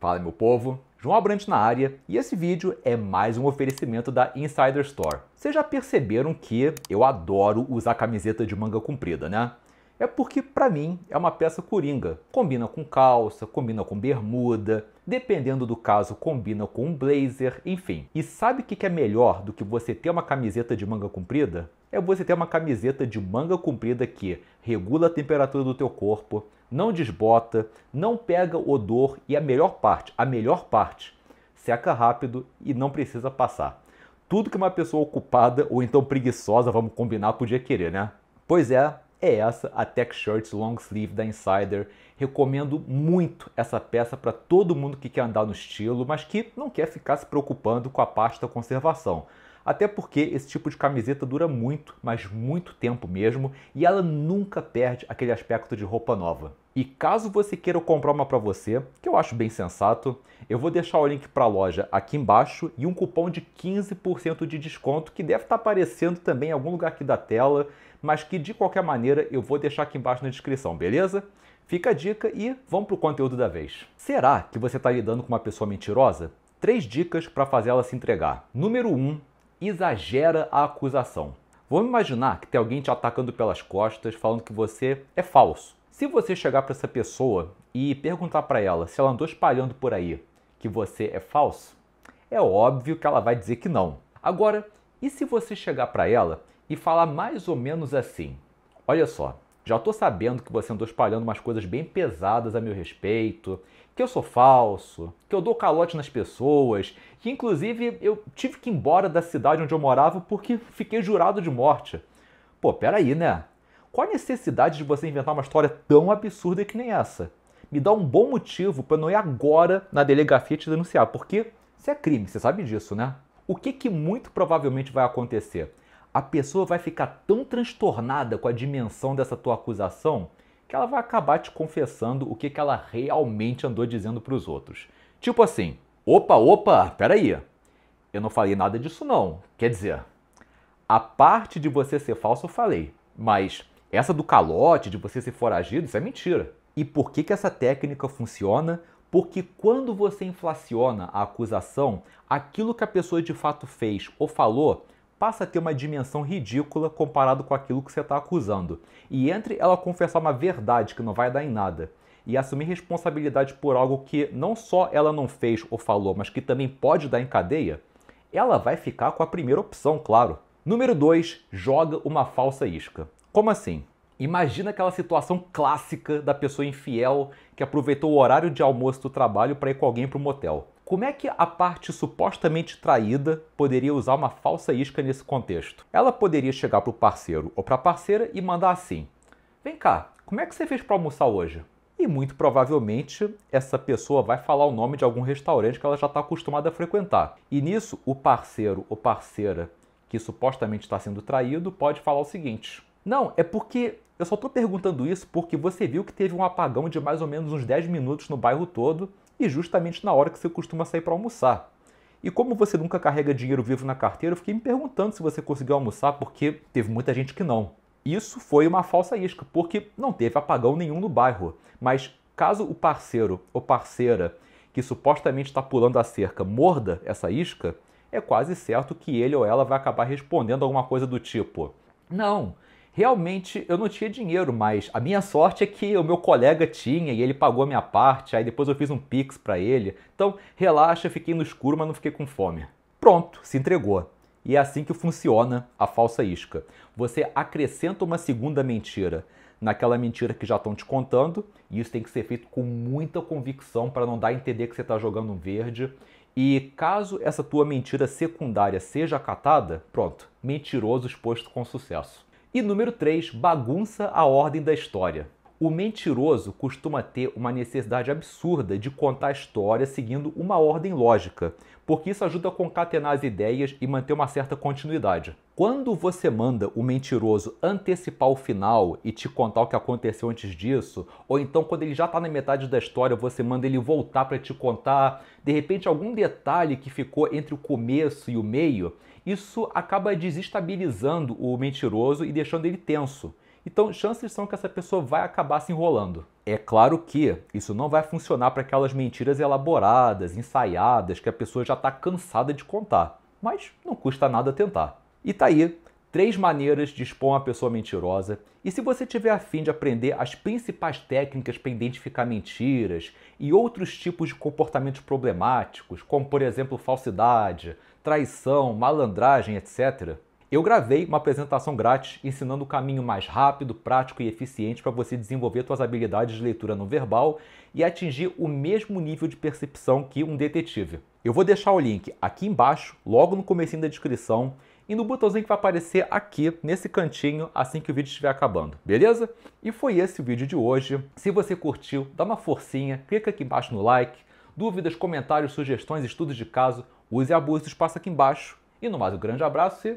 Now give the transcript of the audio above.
Fala meu povo, João Abrante na área e esse vídeo é mais um oferecimento da Insider Store. Vocês já perceberam que eu adoro usar camiseta de manga comprida, né? É porque para mim é uma peça coringa. Combina com calça, combina com bermuda, dependendo do caso combina com um blazer, enfim. E sabe o que é melhor do que você ter uma camiseta de manga comprida? é você ter uma camiseta de manga comprida que regula a temperatura do teu corpo, não desbota, não pega odor e a melhor parte, a melhor parte, seca rápido e não precisa passar. Tudo que uma pessoa ocupada ou então preguiçosa, vamos combinar, podia querer, né? Pois é, é essa a Tech Shirts Long Sleeve da Insider. Recomendo muito essa peça para todo mundo que quer andar no estilo, mas que não quer ficar se preocupando com a parte da conservação. Até porque esse tipo de camiseta dura muito, mas muito tempo mesmo, e ela nunca perde aquele aspecto de roupa nova. E caso você queira comprar uma para você, que eu acho bem sensato, eu vou deixar o link para a loja aqui embaixo e um cupom de 15% de desconto que deve estar tá aparecendo também em algum lugar aqui da tela, mas que de qualquer maneira eu vou deixar aqui embaixo na descrição, beleza? Fica a dica e vamos para o conteúdo da vez. Será que você está lidando com uma pessoa mentirosa? Três dicas para fazer ela se entregar. Número 1, um, exagera a acusação. Vamos imaginar que tem alguém te atacando pelas costas, falando que você é falso. Se você chegar para essa pessoa e perguntar para ela se ela andou espalhando por aí que você é falso, é óbvio que ela vai dizer que não. Agora, e se você chegar para ela e falar mais ou menos assim? Olha só, já tô sabendo que você andou espalhando umas coisas bem pesadas a meu respeito, que eu sou falso, que eu dou calote nas pessoas, que inclusive eu tive que ir embora da cidade onde eu morava porque fiquei jurado de morte. Pô, peraí, né? Qual a necessidade de você inventar uma história tão absurda que nem essa? Me dá um bom motivo para não ir agora na delegacia te denunciar, porque isso é crime, você sabe disso, né? O que, que muito provavelmente vai acontecer? a pessoa vai ficar tão transtornada com a dimensão dessa tua acusação que ela vai acabar te confessando o que, que ela realmente andou dizendo para os outros. Tipo assim, opa, opa, peraí, eu não falei nada disso não. Quer dizer, a parte de você ser falso eu falei, mas essa do calote, de você ser foragido, isso é mentira. E por que, que essa técnica funciona? Porque quando você inflaciona a acusação, aquilo que a pessoa de fato fez ou falou passa a ter uma dimensão ridícula comparado com aquilo que você está acusando. E entre ela confessar uma verdade que não vai dar em nada e assumir responsabilidade por algo que não só ela não fez ou falou, mas que também pode dar em cadeia, ela vai ficar com a primeira opção, claro. Número 2, joga uma falsa isca. Como assim? Imagina aquela situação clássica da pessoa infiel que aproveitou o horário de almoço do trabalho para ir com alguém para o motel. Como é que a parte supostamente traída poderia usar uma falsa isca nesse contexto? Ela poderia chegar para o parceiro ou para a parceira e mandar assim: Vem cá, como é que você fez para almoçar hoje? E muito provavelmente essa pessoa vai falar o nome de algum restaurante que ela já está acostumada a frequentar. E nisso, o parceiro ou parceira que supostamente está sendo traído pode falar o seguinte: Não, é porque eu só estou perguntando isso porque você viu que teve um apagão de mais ou menos uns 10 minutos no bairro todo e justamente na hora que você costuma sair para almoçar. E como você nunca carrega dinheiro vivo na carteira, eu fiquei me perguntando se você conseguiu almoçar, porque teve muita gente que não. Isso foi uma falsa isca, porque não teve apagão nenhum no bairro. Mas caso o parceiro ou parceira que supostamente está pulando a cerca morda essa isca, é quase certo que ele ou ela vai acabar respondendo alguma coisa do tipo: Não, realmente eu não tinha dinheiro, mas a minha sorte é que o meu colega tinha e ele pagou a minha parte, aí depois eu fiz um pix para ele. Então, relaxa, fiquei no escuro, mas não fiquei com fome. Pronto, se entregou. E é assim que funciona a falsa isca. Você acrescenta uma segunda mentira naquela mentira que já estão te contando, e isso tem que ser feito com muita convicção para não dar a entender que você está jogando um verde. E caso essa tua mentira secundária seja acatada, pronto, mentiroso exposto com sucesso. E número 3, bagunça a ordem da história. O mentiroso costuma ter uma necessidade absurda de contar a história seguindo uma ordem lógica, porque isso ajuda a concatenar as ideias e manter uma certa continuidade. Quando você manda o mentiroso antecipar o final e te contar o que aconteceu antes disso, ou então quando ele já está na metade da história, você manda ele voltar para te contar, de repente algum detalhe que ficou entre o começo e o meio, isso acaba desestabilizando o mentiroso e deixando ele tenso. Então, chances são que essa pessoa vai acabar se enrolando. É claro que isso não vai funcionar para aquelas mentiras elaboradas, ensaiadas, que a pessoa já está cansada de contar. Mas não custa nada tentar. E tá aí, três maneiras de expor uma pessoa mentirosa. E se você tiver afim de aprender as principais técnicas para identificar mentiras e outros tipos de comportamentos problemáticos, como por exemplo falsidade, traição, malandragem, etc., eu gravei uma apresentação grátis ensinando o caminho mais rápido, prático e eficiente para você desenvolver suas habilidades de leitura não verbal e atingir o mesmo nível de percepção que um detetive. Eu vou deixar o link aqui embaixo, logo no comecinho da descrição, e no botãozinho que vai aparecer aqui nesse cantinho assim que o vídeo estiver acabando, beleza? E foi esse o vídeo de hoje. Se você curtiu, dá uma forcinha, clica aqui embaixo no like. Dúvidas, comentários, sugestões, estudos de caso, use e abuse do espaço aqui embaixo. E no mais, um grande abraço e